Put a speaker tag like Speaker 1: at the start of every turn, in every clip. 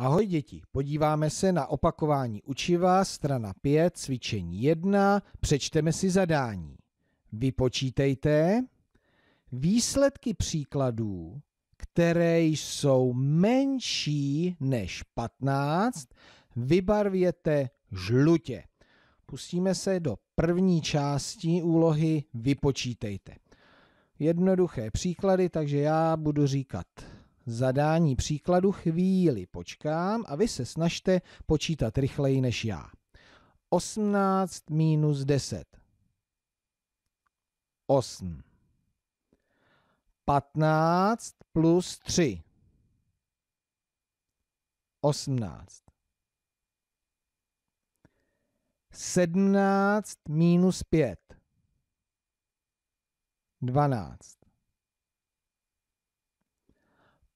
Speaker 1: Ahoj děti, podíváme se na opakování učiva, strana 5, cvičení 1, přečteme si zadání. Vypočítejte výsledky příkladů, které jsou menší než 15, vybarvěte žlutě. Pustíme se do první části úlohy Vypočítejte. Jednoduché příklady, takže já budu říkat zadání příkladu chvíli počkám a vy se snažte počítat rychleji než já. 18 minus 10. 8. 15 plus 3. 18. 17 minus 5. 12.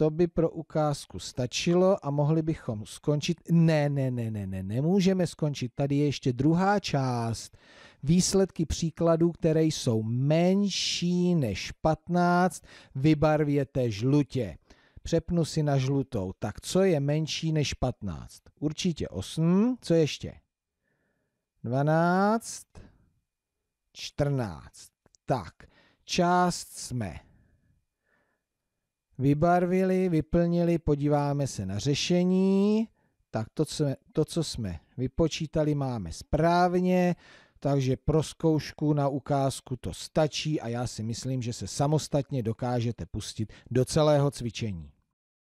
Speaker 1: To by pro ukázku stačilo a mohli bychom skončit. Ne, ne, ne, ne, ne, nemůžeme skončit. Tady je ještě druhá část. Výsledky příkladů, které jsou menší než 15, vybarvěte žlutě. Přepnu si na žlutou. Tak co je menší než 15? Určitě 8. Co ještě? 12, 14. Tak, část jsme vybarvili, vyplnili, podíváme se na řešení. Tak to, co jsme, to, co jsme vypočítali, máme správně, takže pro zkoušku na ukázku to stačí a já si myslím, že se samostatně dokážete pustit do celého cvičení.